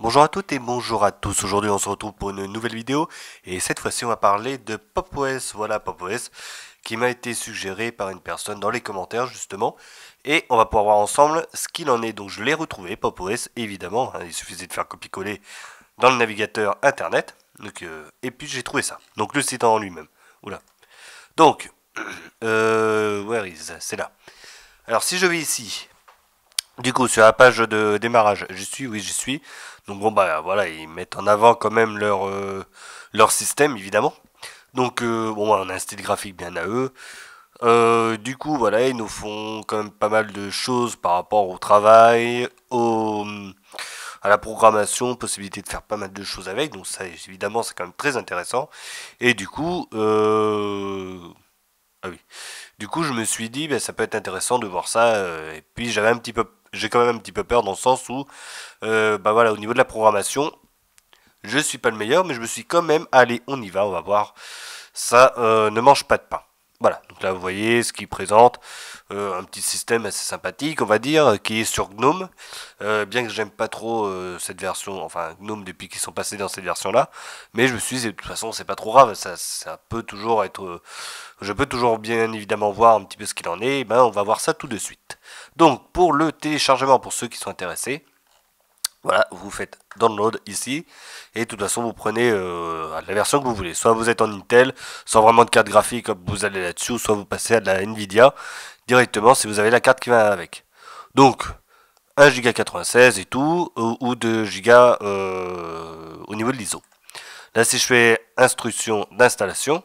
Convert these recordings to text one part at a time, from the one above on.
Bonjour à toutes et bonjour à tous, aujourd'hui on se retrouve pour une nouvelle vidéo et cette fois-ci on va parler de PopOS, voilà PopOS qui m'a été suggéré par une personne dans les commentaires justement et on va pouvoir voir ensemble ce qu'il en est, donc je l'ai retrouvé PopOS évidemment, hein, il suffisait de faire copier-coller dans le navigateur internet donc, euh, et puis j'ai trouvé ça, donc le site en lui-même, oula donc, euh, where is, c'est là alors si je vais ici, du coup, sur la page de démarrage, j'y suis, oui, j'y suis. Donc bon, bah voilà, ils mettent en avant quand même leur, euh, leur système, évidemment. Donc euh, bon, bah, on a un style graphique bien à eux. Euh, du coup, voilà, ils nous font quand même pas mal de choses par rapport au travail, au, à la programmation, possibilité de faire pas mal de choses avec. Donc ça, évidemment, c'est quand même très intéressant. Et du coup, ah oui. Du coup, je me suis dit, ben, ça peut être intéressant de voir ça. Euh, et puis, j'avais un petit peu, j'ai quand même un petit peu peur dans le sens où, euh, bah voilà, au niveau de la programmation, je suis pas le meilleur, mais je me suis quand même, allez, on y va, on va voir. Ça euh, ne mange pas de pain. Voilà, donc là vous voyez ce qu'il présente, euh, un petit système assez sympathique, on va dire, qui est sur GNOME. Euh, bien que j'aime pas trop euh, cette version, enfin GNOME depuis qu'ils sont passés dans cette version-là, mais je me suis dit de toute façon c'est pas trop grave, ça, ça peut toujours être, je peux toujours bien évidemment voir un petit peu ce qu'il en est. ben on va voir ça tout de suite. Donc pour le téléchargement, pour ceux qui sont intéressés, voilà, vous faites download ici et de toute façon vous prenez euh, la version que vous voulez. Soit vous êtes en Intel, sans vraiment de carte graphique, vous allez là-dessus, soit vous passez à la Nvidia directement si vous avez la carte qui va avec. Donc 1 Go 96 et tout, ou, 2 Go euh, au niveau de l'ISO. Là si je fais instruction d'installation,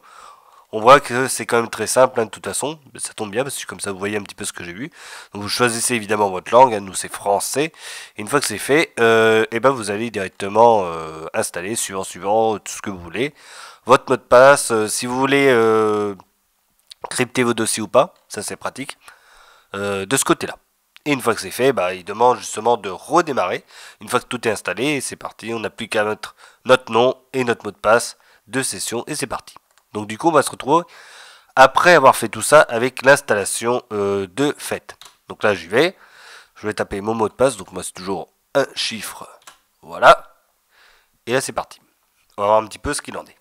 on voit que c'est quand même très simple hein, de toute façon. Ça tombe bien parce que comme ça vous voyez un petit peu ce que j'ai vu. vous choisissez évidemment votre langue. Hein. nous c'est français. une fois que c'est fait, euh, eh ben vous allez directement euh, installer suivant suivant tout ce que vous voulez. Votre mot de passe, euh, si vous voulez crypter vos dossiers ou pas, ça c'est pratique. de ce côté-là. Et une fois que c'est fait, bah, il demande justement de redémarrer. Une fois que tout est installé, c'est parti. On n'a plus qu'à mettre notre nom et notre mot de passe de session et c'est parti. Donc du coup, on va se retrouver après avoir fait tout ça avec l'installation euh, de fait. Donc là, j'y vais. Je vais taper mon mot de passe. Donc moi, c'est toujours un chiffre. Voilà. Et là, c'est parti. On va voir un petit peu ce qu'il en est.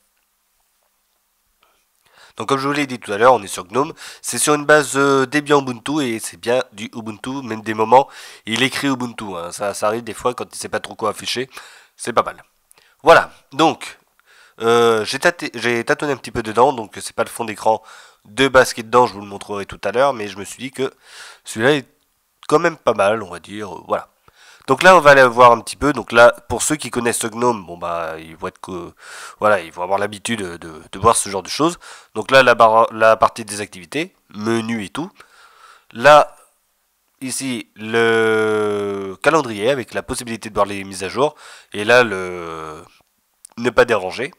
Donc comme je vous l'ai dit tout à l'heure, on est sur GNOME. C'est sur une base euh, Debian Ubuntu et c'est bien du Ubuntu. Même des moments, il écrit Ubuntu. Hein. Ça, ça arrive des fois quand il ne sait pas trop quoi afficher. C'est pas mal. Voilà. Donc, euh, j'ai tâtonné un petit peu dedans, donc c'est pas le fond d'écran de basket dedans, je vous le montrerai tout à l'heure, mais je me suis dit que celui-là est quand même pas mal, on va dire, euh, voilà. Donc là, on va aller voir un petit peu. Donc là, pour ceux qui connaissent ce gnome, bon bah, ils vont que, voilà, ils vont avoir l'habitude de, voir ce genre de choses. Donc là, la, la partie des activités, menu et tout. Là, ici, le calendrier avec la possibilité de voir les mises à jour. Et là, le ne pas déranger.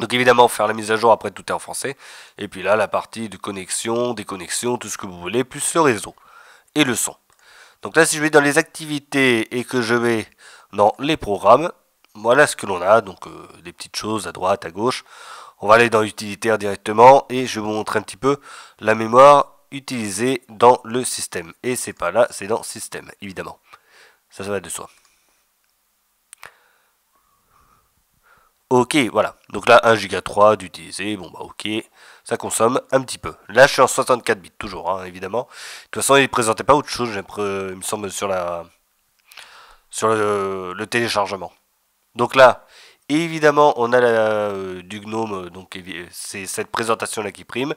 Donc évidemment, faire la mise à jour, après tout est en français. Et puis là, la partie de connexion, déconnexion, tout ce que vous voulez, plus le réseau et le son. Donc là, si je vais dans les activités et que je vais dans les programmes, voilà ce que l'on a. Donc euh, des petites choses à droite, à gauche. On va aller dans utilitaire directement et je vais vous montrer un petit peu la mémoire utilisée dans le système. Et c'est pas là, c'est dans système, évidemment. Ça, ça va de soi. Ok, voilà. Donc là, 1 Giga 3 d'utiliser, bon bah ok, ça consomme un petit peu. Là, je suis en 64 bits toujours, hein, évidemment. De toute façon, il ne présentait pas autre chose, il me semble, sur, la... sur le, téléchargement. Donc là, évidemment, on a euh, du Gnome, donc c'est cette présentation-là qui prime.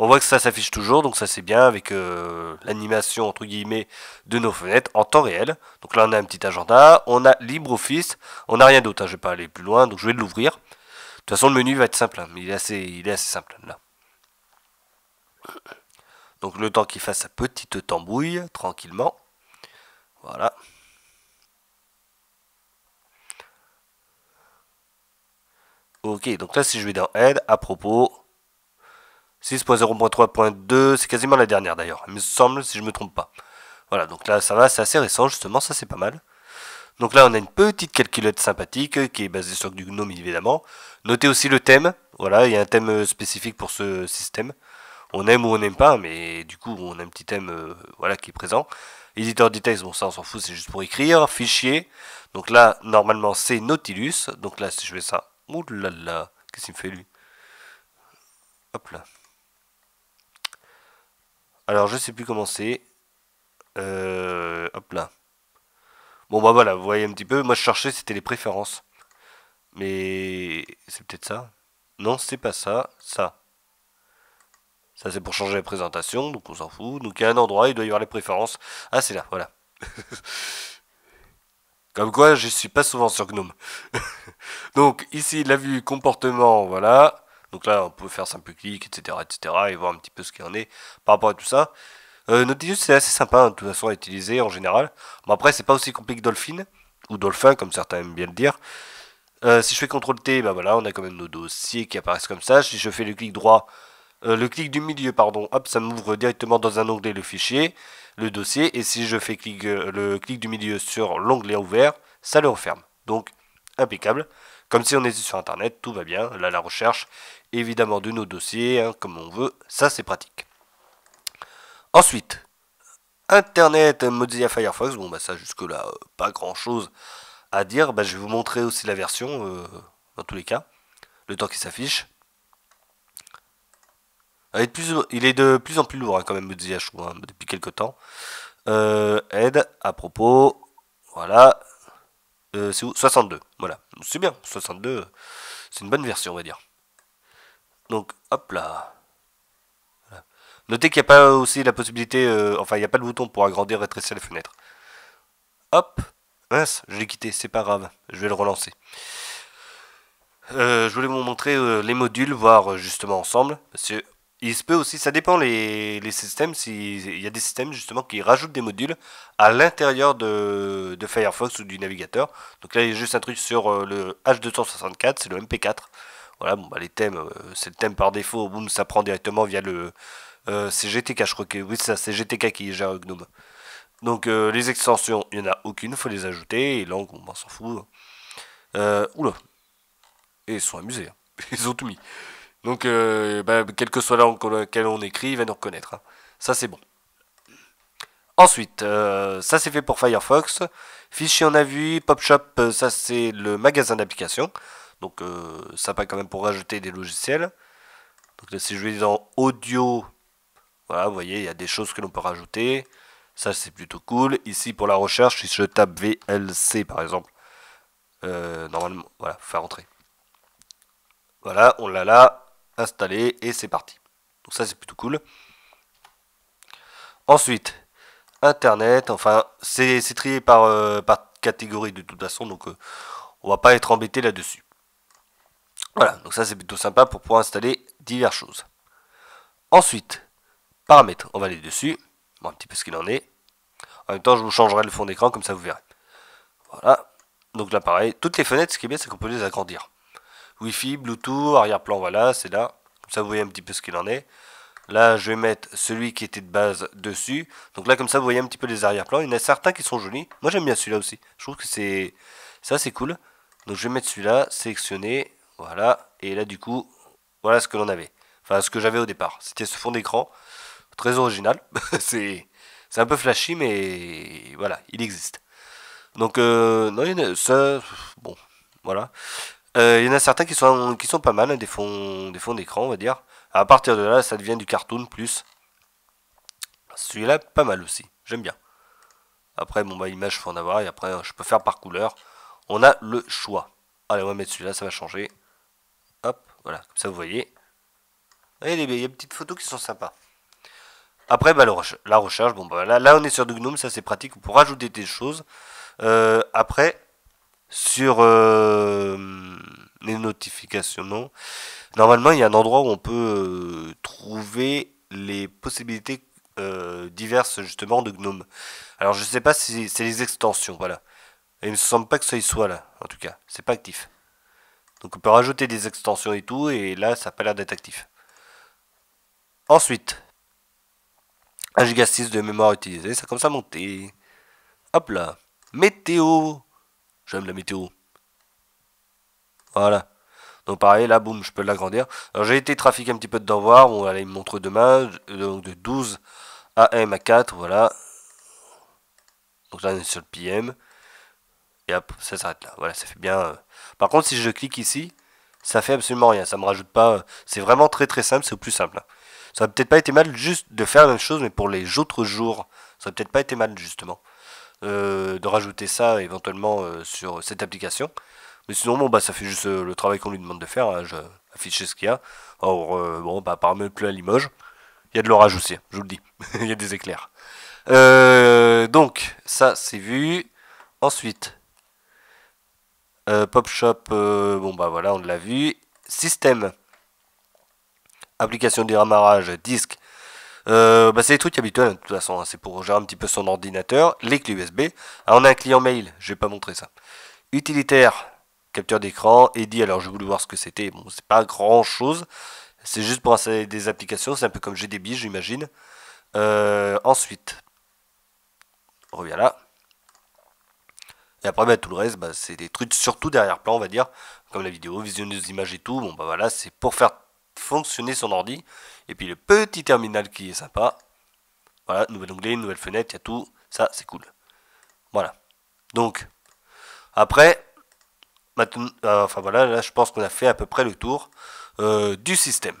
On voit que ça s'affiche toujours, donc ça c'est bien avec euh, l'animation entre guillemets de nos fenêtres en temps réel. Donc là on a un petit agenda, on a LibreOffice, on n'a rien d'autre, hein. je vais pas aller plus loin, donc je vais l'ouvrir. De toute façon le menu va être simple, mais hein. il est assez, il est assez simple là. Donc le temps qu'il fasse sa petite tambouille, tranquillement. Voilà. Ok, donc là si je vais dans Aide, à propos, 6.0.3.2, c'est quasiment la dernière d'ailleurs, il me semble, si je ne me trompe pas. Voilà, donc là, ça va, c'est assez récent, justement, ça c'est pas mal. Donc là, on a une petite calculette sympathique euh, qui est basée sur du GNOME, évidemment. Notez aussi le thème, voilà, il y a un thème euh, spécifique pour ce système. On aime ou on n'aime pas, mais du coup, on a un petit thème euh, voilà, qui est présent. Éditeur du texte, bon, ça on s'en fout, c'est juste pour écrire. Fichier, donc là, normalement, c'est Nautilus. Donc là, si je fais ça, oulala, qu'est-ce qu'il me fait lui Hop là. Alors, je sais plus comment c'est. Euh, hop là. Bon, bah voilà, vous voyez un petit peu. Moi, je cherchais, c'était les préférences. Mais c'est peut-être ça. Non, c'est pas ça. Ça. Ça, c'est pour changer la présentation, donc on s'en fout. Donc, il y a un endroit, il doit y avoir les préférences. Ah, c'est là, voilà. Comme quoi, je suis pas souvent sur Gnome. donc, ici, la vue comportement, voilà. Donc là, on peut faire simple clic, etc., etc., et voir un petit peu ce qu'il y en est par rapport à tout ça. Euh, c'est assez sympa, hein, de toute façon, à utiliser en général. Bon, après, c'est pas aussi compliqué que Dolphin, ou Dolphin, comme certains aiment bien le dire. Euh, si je fais CTRL-T, bah voilà, on a quand même nos dossiers qui apparaissent comme ça. Si je fais le clic droit, euh, le clic du milieu, pardon, hop, ça m'ouvre directement dans un onglet le fichier, le dossier. Et si je fais clic, euh, le clic du milieu sur l'onglet ouvert, ça le referme. Donc, impeccable. Comme si on était sur Internet, tout va bien. Là, la recherche, évidemment de nos dossiers, hein, comme on veut, ça c'est pratique. Ensuite, Internet, Mozilla Firefox, bon bah ça jusque-là, euh, pas grand-chose à dire, bah, je vais vous montrer aussi la version, euh, dans tous les cas, le temps qui s'affiche. Il, est de plus en plus lourd hein, quand même Mozilla, je trouve, hein, depuis quelques temps. Euh, aide, à propos, voilà, c'est où 62, voilà, c'est bien, 62, c'est une bonne version on va dire. Donc, hop là. Notez qu'il n'y a pas aussi la possibilité, euh, enfin, il n'y a pas de bouton pour agrandir, rétrécir les fenêtres. Hop, mince, je l'ai quitté, c'est pas grave, je vais le relancer. Euh, je voulais vous montrer euh, les modules, voir justement ensemble, parce que il se peut aussi, ça dépend les, systèmes, s'il y a des systèmes justement qui rajoutent des modules à l'intérieur de, de, Firefox ou du navigateur. Donc là, il y a juste un truc sur le H264, c'est le MP4. Voilà, bon, bah, les thèmes, euh, c'est le thème par défaut, boum, ça prend directement via le. Euh, CGTK, je crois que. Oui, ça, c'est GTK qui gère Gnome. Donc euh, les extensions, il n'y en a aucune, faut les ajouter, et langue, on s'en fout. Hein. oula. Et ils sont amusés, hein. ils ont tout mis. Donc, bah, quelle que soit la langue laquelle on écrit, il va nous reconnaître. Hein. Ça, c'est bon. Ensuite, ça c'est fait pour Firefox. Fichier en a vu, PopShop, ça c'est le magasin d'applications. Donc euh, ça va quand même pour rajouter des logiciels. Donc là, si je vais dans audio, voilà, vous voyez, il y a des choses que l'on peut rajouter. Ça, c'est plutôt cool. Ici, pour la recherche, si je tape VLC, par exemple, euh, normalement, voilà, faire entrer. Voilà, on l'a là, installé, et c'est parti. Donc ça, c'est plutôt cool. Ensuite, Internet, enfin, c'est trié par, euh, par catégorie de toute façon, donc on va pas être embêté là-dessus. Voilà, donc ça c'est plutôt sympa pour pouvoir installer diverses choses. Ensuite, paramètres, on va aller dessus, voir un petit peu ce qu'il en est. En même temps, je vous changerai le fond d'écran, comme ça vous verrez. Voilà, donc là pareil, toutes les fenêtres, ce qui est bien, c'est qu'on peut les agrandir. Wi-Fi, Bluetooth, arrière-plan, voilà, c'est là. Comme ça vous voyez un petit peu ce qu'il en est. Là, je vais mettre celui qui était de base dessus. Donc là, comme ça, vous voyez un petit peu les arrière-plans. Il y en a certains qui sont jolis. Moi, j'aime bien celui-là aussi. Je trouve que c'est ça, c'est cool. Donc, je vais mettre celui-là, sélectionner. Voilà. Et là, du coup, voilà ce que l'on avait. Enfin, ce que j'avais au départ. C'était ce fond d'écran. Très original. c'est un peu flashy, mais voilà, il existe. Donc, euh, non, il y en a, bon, voilà. Euh, il y en a certains qui sont, qui sont pas mal, hein, des fonds des fonds d'écran, on va dire. À partir de là, ça devient du cartoon plus. Celui-là, pas mal aussi. J'aime bien. Après, bon, bah, image, faut en avoir. Et après, hein, je peux faire par couleur. On a le choix. Allez, on va mettre celui-là, ça va changer. Hop, voilà, comme ça vous voyez. Et il y a des petites photos qui sont sympas. Après, bah, la recherche, bon, bah, là, on est sur de Gnome, ça c'est pratique pour rajouter des choses. Euh, après, sur euh, les notifications, non. Normalement, il y a un endroit où on peut euh, trouver les possibilités diverses justement de Gnome. Alors, je ne sais pas si c'est les extensions, voilà. Il ne me semble pas que ça y soit là, en tout cas, c'est pas actif. Donc on peut rajouter des extensions et tout, et là ça n'a pas l'air d'être actif. Ensuite, 1 Go 6 de mémoire utilisée, ça comme ça monter. Hop là, météo. J'aime la météo. Voilà. Donc pareil, là, boum, je peux l'agrandir. Alors j'ai été trafiqué un petit peu dedans voir, on va aller me montrer demain, euh, donc de 12 à M à 4, voilà. Donc là on est sur le PM. Et hop, ça s'arrête là. Voilà, ça fait bien euh, par contre, si je clique ici, ça fait absolument rien. Ça me rajoute pas. C'est vraiment très très simple. C'est plus simple. Hein. Ça n'a peut-être pas été mal juste de faire la même chose, mais pour les autres jours, ça n'a peut-être pas été mal justement euh, de rajouter ça éventuellement euh, sur cette application. Mais sinon, bon, bah, ça fait juste euh, le travail qu'on lui demande de faire. Hein, afficher ce qu'il y a. Or, bon, bah, par même plus à Limoges, il y a de l'orage aussi, hein, je vous le dis. il y a des éclairs. donc, ça, c'est vu. Ensuite, Popshop, euh, Pop Shop, euh, bon bah voilà, on l'a vu. Système, application de démarrage, disque. Euh, bah, c'est les trucs habituels de toute façon, hein, c'est pour gérer un petit peu son ordinateur. Les clés USB. Ah, on a un client mail, je vais pas montrer ça. Utilitaire, capteur d'écran, Eddy, alors je voulais voir ce que c'était. Bon, c'est pas grand chose. C'est juste pour installer des applications, c'est un peu comme GDB, j'imagine. ensuite, on revient là. Et après, bah, tout le reste, bah, c'est des trucs surtout derrière plan, on va dire, comme la vidéo, des images et tout. Bon, bah voilà, c'est pour faire fonctionner son ordi. Et puis le petit terminal qui est sympa. Voilà, nouvel onglet, nouvelle fenêtre, il y a tout. Ça, c'est cool. Voilà. Donc, après, maintenant, euh, enfin voilà, là, je pense qu'on a fait à peu près le tour euh, du système.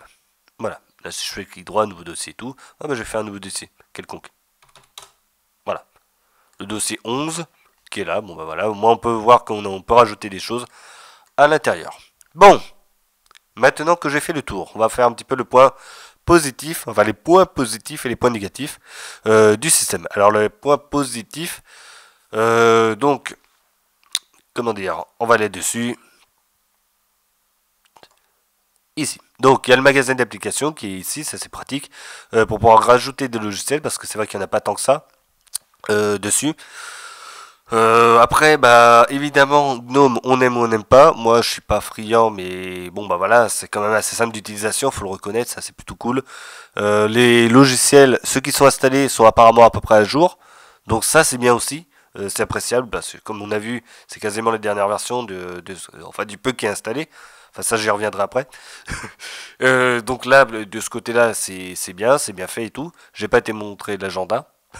Voilà. Là, si je fais clic droit, nouveau dossier et tout, ah, bah, je vais faire un nouveau dossier quelconque. Voilà. Le dossier 11 qui est là. Bon, bah voilà, au moins on peut voir qu'on peut rajouter des choses à l'intérieur. Bon, maintenant que j'ai fait le tour, on va faire un petit peu le point positif, enfin les points positifs et les points négatifs euh, du système. Alors le point positif, euh, donc, comment dire, on va aller dessus. Ici. Donc il y a le magasin d'applications qui est ici, ça c'est pratique, euh, pour pouvoir rajouter des logiciels, parce que c'est vrai qu'il n'y en a pas tant que ça dessus. Euh, après, bah, évidemment, Gnome, on aime ou on n'aime pas. Moi, je suis pas friand, mais bon, bah voilà, c'est quand même assez simple d'utilisation, faut le reconnaître, ça c'est plutôt cool. Euh, les logiciels, ceux qui sont installés, sont apparemment à peu près à jour. Donc ça, c'est bien aussi. Euh, c'est appréciable, parce que comme on a vu, c'est quasiment la dernière version de, enfin, du peu qui est installé. Enfin, ça, j'y reviendrai après. donc là, de ce côté-là, c'est bien, c'est bien fait et tout. J'ai pas été montré l'agenda.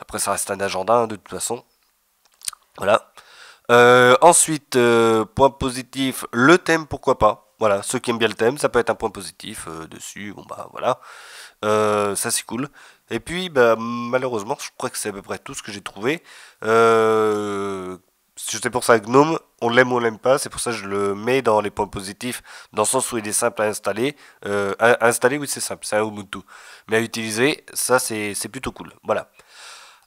Après, ça reste un agenda, hein, de toute façon. Voilà. Euh, ensuite, euh, point positif, le thème, pourquoi pas. Voilà, ceux qui aiment bien le thème, ça peut être un point positif euh, dessus. Bon bah voilà, ça c'est cool. Et puis, bah, malheureusement, je crois que c'est à peu près tout ce que j'ai trouvé. c'est pour ça Gnome, on l'aime ou on l'aime pas. C'est pour ça que je le mets dans les points positifs, dans le sens où il est simple à installer. à installer, oui, c'est simple, c'est un Ubuntu. Mais à utiliser, ça c'est plutôt cool. Voilà.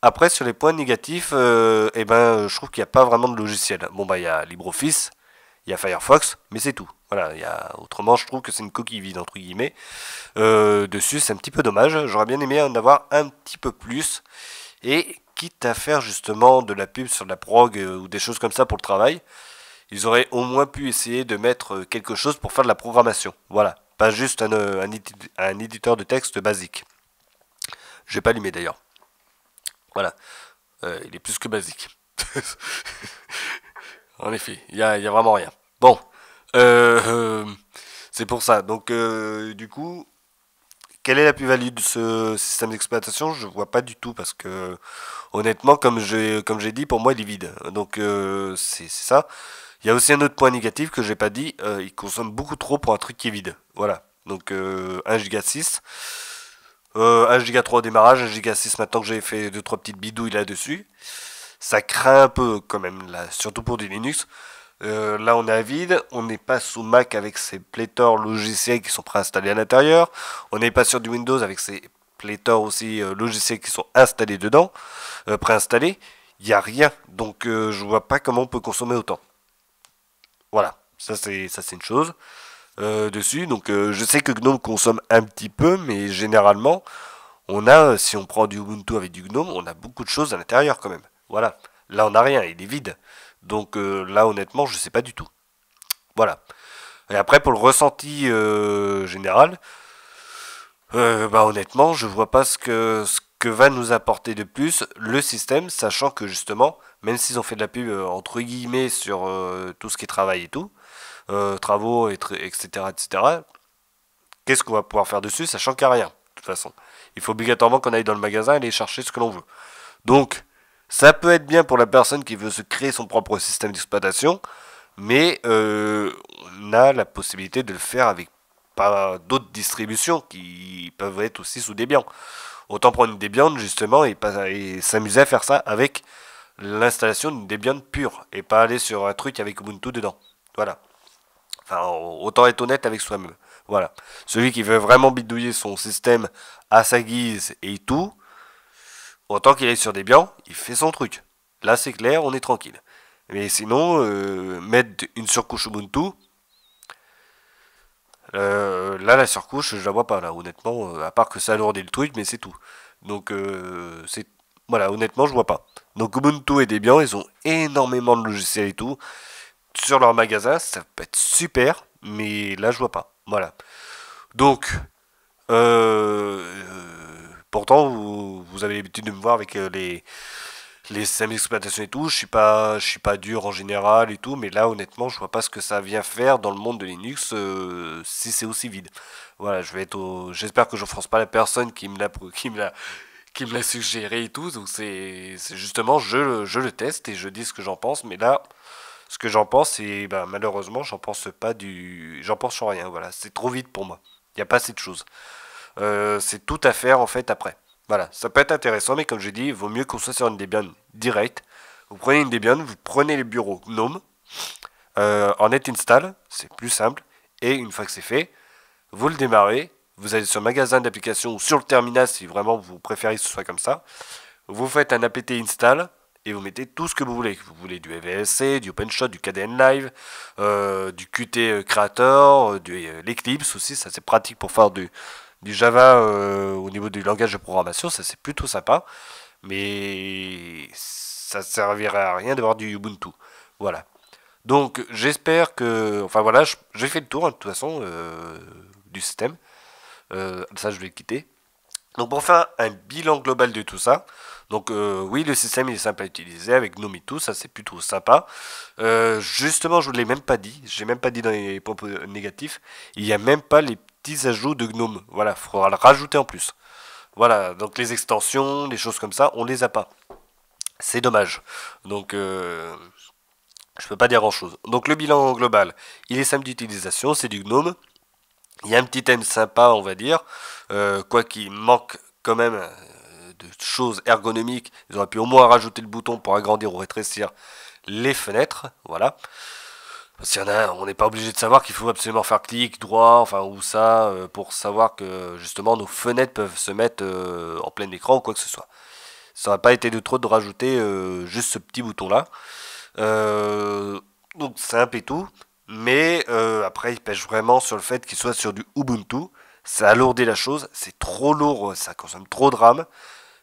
Après, sur les points négatifs, euh, eh ben, je trouve qu'il n'y a pas vraiment de logiciel. Bon, bah, il y a LibreOffice, il y a Firefox, mais c'est tout. Voilà, autrement, je trouve que c'est une coquille vide, entre guillemets. Euh, dessus, c'est un petit peu dommage. J'aurais bien aimé en avoir un petit peu plus. Et quitte à faire justement de la pub sur la prog euh, ou des choses comme ça pour le travail, ils auraient au moins pu essayer de mettre quelque chose pour faire de la programmation. Voilà, pas juste un, éditeur de texte basique. Je vais pas allumer d'ailleurs. Voilà. Euh, il est plus que basique. en effet, il n'y a, vraiment rien. Bon. Euh, euh, c'est pour ça. Donc, du coup, quelle est la plus-value de ce système d'exploitation Je ne vois pas du tout parce que honnêtement, comme j'ai comme j'ai dit, pour moi il est vide. Donc c'est ça. Il y a aussi un autre point négatif que je n'ai pas dit. il consomme beaucoup trop pour un truc qui est vide. Voilà. Donc euh, 1 giga 6. Euh, 3 au démarrage, 6 maintenant que j'ai fait 2-3 petites bidouilles là-dessus. Ça craint un peu quand même, là, surtout pour du Linux. Euh, là, on est à vide. On n'est pas sous Mac avec ses pléthores logiciels qui sont préinstallés à l'intérieur. On n'est pas sur du Windows avec ses pléthores aussi euh, logiciels qui sont installés dedans, euh, préinstallés. Il n'y a rien. Donc, je vois pas comment on peut consommer autant. Voilà. Ça, c'est une chose. Euh, dessus. Donc euh, je sais que Gnome consomme un petit peu, mais généralement, on a, si on prend du Ubuntu avec du Gnome, on a beaucoup de choses à l'intérieur quand même. Voilà. Là, on n'a rien, il est vide. Donc euh, là, honnêtement, je ne sais pas du tout. Voilà. Et après, pour le ressenti général, bah, honnêtement, je vois pas ce que, ce que va nous apporter de plus le système, sachant que justement, même s'ils ont fait de la pub entre guillemets sur tout ce qui travaille et tout, euh, travaux, et etc., etc., qu'est-ce qu'on va pouvoir faire dessus, sachant qu'il n'y a rien, de toute façon. Il faut obligatoirement qu'on aille dans le magasin et aller chercher ce que l'on veut. Donc, ça peut être bien pour la personne qui veut se créer son propre système d'exploitation, mais euh, on a la possibilité de le faire avec pas d'autres distributions qui peuvent être aussi sous Debian. Autant prendre une Debian justement et, et s'amuser à faire ça avec l'installation d'une Debian pure et pas aller sur un truc avec Ubuntu dedans. Voilà. Enfin, autant être honnête avec soi-même. Voilà. Celui qui veut vraiment bidouiller son système à sa guise et tout, autant qu'il est sur des biens, il fait son truc. Là, c'est clair, on est tranquille. Mais sinon, euh, mettre une surcouche Ubuntu, euh, là, la surcouche, je la vois pas, là, honnêtement, euh, à part que ça alourdit le truc, mais c'est tout. Donc, c'est. Voilà, honnêtement, je vois pas. Donc, Ubuntu et Debian, ils ont énormément de logiciels et tout sur leur magasin, ça peut être super, mais là je vois pas. Voilà. Donc, euh, euh, pourtant vous, avez l'habitude de me voir avec euh, les les exploitations et tout. Je suis pas je suis pas dur en général et tout, mais là honnêtement je vois pas ce que ça vient faire dans le monde de Linux si c'est aussi vide. Voilà, je vais être j'espère que je france pas la personne qui me l'a qui me l'a qui me l'a suggéré et tout. Donc c'est justement je je le teste et je dis ce que j'en pense, mais là ce que j'en pense et bah, malheureusement j'en pense pas du j'en pense en rien voilà c'est trop vite pour moi il n'y a pas assez de choses euh, c'est tout à faire en fait après voilà ça peut être intéressant mais comme je dit il vaut mieux qu'on soit sur une Debian direct. vous prenez une Debian vous prenez les bureaux GNOME euh, en net install c'est plus simple et une fois que c'est fait vous le démarrez vous allez sur le magasin d'applications ou sur le terminal si vraiment vous préférez que ce soit comme ça vous faites un apt install et vous mettez tout ce que vous voulez. Vous voulez du EVSC, du OpenShot, du KDN Live, euh, du Qt euh, Creator, euh, du l'Eclipse aussi, ça c'est pratique pour faire du, Java au niveau du langage de programmation, ça c'est plutôt sympa, mais ça servirait à rien d'avoir du Ubuntu. Voilà. Donc j'espère que... Enfin voilà, j'ai fait le tour hein, de toute façon du système. ça je vais quitter. Donc pour faire un bilan global de tout ça, donc euh, oui, le système il est simple à utiliser avec GNOME tout, ça c'est plutôt sympa. Euh, justement, je ne l'ai même pas dit, je n'ai même pas dit dans les propos négatifs, il n'y a même pas les petits ajouts de Gnome. Voilà, il faudra le rajouter en plus. Voilà, donc les extensions, les choses comme ça, on ne les a pas. C'est dommage. Donc je euh, je peux pas dire grand chose. Donc le bilan global, il est simple d'utilisation, c'est du Gnome. Il y a un petit thème sympa, on va dire, quoi qu'il manque quand même de choses ergonomiques. Ils auraient pu au moins rajouter le bouton pour agrandir ou rétrécir les fenêtres. Voilà. Parce qu'il a, on n'est pas obligé de savoir qu'il faut absolument faire clic droit, enfin, ou ça, euh, pour savoir que justement nos fenêtres peuvent se mettre euh, en plein écran ou quoi que ce soit. Ça n'aurait pas été de trop de rajouter euh, juste ce petit bouton-là. donc simple et tout. Mais après, il pêche vraiment sur le fait qu'il soit sur du Ubuntu. Ça alourdit la chose, c'est trop lourd, ça consomme trop de RAM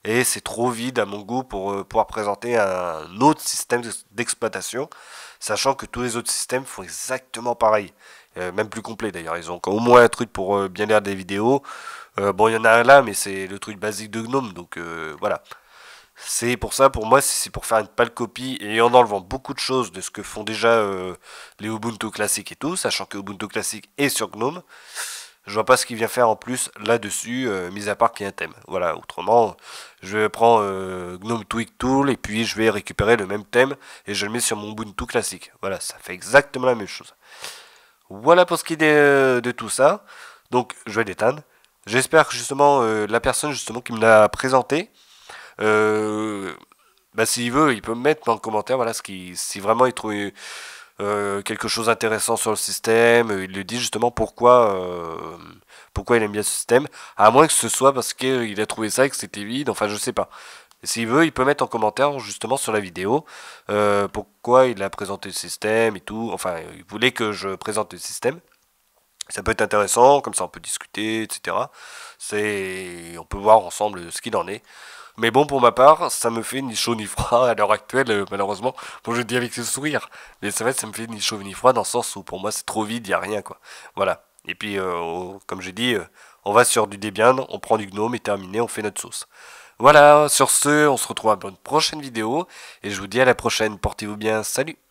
et c'est trop vide à mon goût pour euh, pouvoir présenter un autre système d'exploitation, sachant que tous les autres systèmes font exactement pareil, euh, même plus complet d'ailleurs, ils ont au moins un truc pour euh, bien lire des vidéos, bon il y en a un là mais c'est le truc basique de Gnome, donc voilà. C'est pour ça, pour moi, c'est pour faire une pâle copie et en enlevant beaucoup de choses de ce que font déjà les Ubuntu classiques et tout, sachant que Ubuntu classique est sur GNOME. Je vois pas ce qu'il vient faire en plus là-dessus, euh, mis à part qu'il y a un thème. Voilà, autrement, je prends euh, Gnome Tweak Tool et puis je vais récupérer le même thème et je le mets sur mon Ubuntu classique. Voilà, ça fait exactement la même chose. Voilà pour ce qui est euh, de, tout ça. Donc, je vais l'éteindre. J'espère que justement, la personne justement qui me l'a présenté, bah, s'il veut, il peut me mettre dans le commentaire voilà, si vraiment il trouve euh, quelque chose d'intéressant sur le système. Il le dit justement pourquoi, euh, pourquoi il aime bien ce système. À moins que ce soit parce qu'il euh, a trouvé ça et que c'était vide. Enfin, je sais pas. S'il veut, il peut mettre en commentaire justement sur la vidéo pourquoi il a présenté le système et tout. Enfin, il voulait que je présente le système. Ça peut être intéressant, comme ça on peut discuter, etc. On peut voir ensemble ce qu'il en est. Mais bon, pour ma part, ça me fait ni chaud ni froid à l'heure actuelle, euh, malheureusement. Bon, je le dis avec ce sourire. Mais ça, ça me fait ni chaud ni froid dans le sens où pour moi, c'est trop vide, il n'y a rien, quoi. Voilà. Et puis, euh, comme j'ai dit, euh, on va sur du Debian, on prend du Gnome et terminé, on fait notre sauce. Voilà, sur ce, on se retrouve à une prochaine vidéo. Et je vous dis à la prochaine. Portez-vous bien. Salut